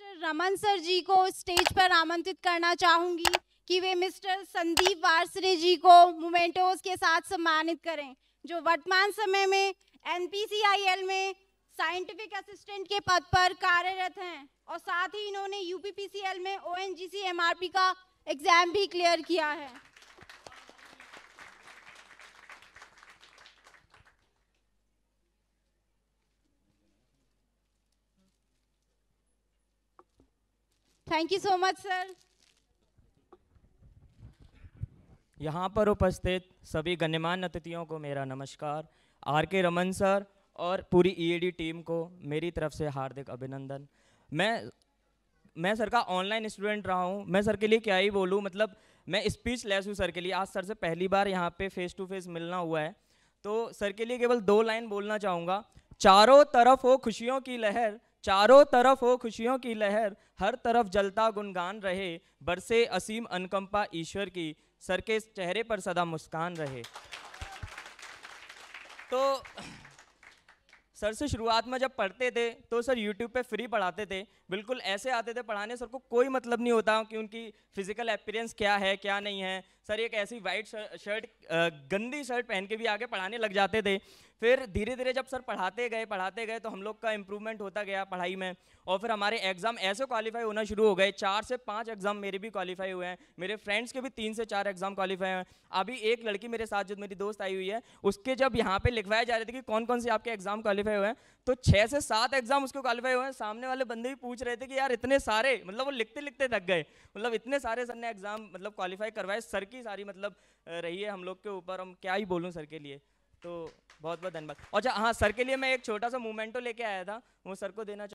mister Raman sir जी को stage पर आमंत्रित करना चाहूंगी कि वे मिस्टर संदीप वारसरे जी को मोमेंटोज के साथ सम्मानित करें जो वर्तमान समय में एन में साइंटिफिक असिस्टेंट के पद पर कार्यरत हैं और साथ ही इन्होंने यूपीपीसीएल में ओएनजीसी एमआरपी का एग्जाम भी क्लियर किया है thank you so much sir यहाँ पर उपस्थित सभी गण्यमान्य अतिथियों को मेरा नमस्कार आर के रमन सर और पूरी ईएडी e टीम को मेरी तरफ से हार्दिक अभिनंदन मैं मैं सर का ऑनलाइन स्टूडेंट रहा हूँ मैं सर के लिए क्या ही बोलूँ मतलब मैं स्पीच लेस हूँ सर के लिए आज सर से पहली बार यहाँ पे फेस टू फेस मिलना हुआ है तो सर के लिए केवल दो लाइन बोलना चाहूँगा चारों तरफ हो खुशियों की लहर चारों तरफ हो खुशियों की लहर हर तरफ जलता गुणगान रहे बरसे असीम अनकंपा ईश्वर की सर के चेहरे पर सदा मुस्कान रहे तो सर से शुरुआत में जब पढ़ते थे तो सर यूट्यूब पे फ्री पढ़ाते थे बिल्कुल ऐसे आते थे पढ़ाने सर को कोई मतलब नहीं होता कि उनकी फ़िज़िकल अपीरेंस क्या है क्या नहीं है सर एक ऐसी वाइट शर्ट गंदी शर्ट पहन के भी आगे पढ़ाने लग जाते थे फिर धीरे धीरे जब सर पढ़ाते गए पढ़ाते गए तो हम लोग का इम्प्रूवमेंट होता गया पढ़ाई में और फिर हमारे एग्ज़ाम ऐसे क्वालिफाई होना शुरू हो गए चार से पाँच एग्ज़ाम मेरे भी क्वालिफाई हुए हैं मेरे फ्रेंड्स के भी तीन से चार एग्ज़ाम क्वालिफाई हुए हैं अभी एक लड़की मेरे साथ जो मेरी दोस्त आई हुई है उसके जब यहाँ पे लिखवाए जा रहे थे कि कौन कौन से आपके एग्ज़ाम क्वालिफाई हुए हैं तो छः से सात एग्ज़ाम उसके क्वालिफाई हुए हैं सामने वाले बंदे भी पूछ रहे थे कि यार इतने सारे मतलब वो लिखते लिखते थक गए मतलब इतने सारे सर ने एग्ज़ाम मतलब क्वालिफाई करवाए सर की सारी मतलब रही है हम लोग के ऊपर हम क्या ही बोलूँ सर के लिए तो बहुत बहुत धन्यवाद अच्छा हाँ सर के लिए मैं एक छोटा सा मोमेंटो लेके आया था वो सर को देना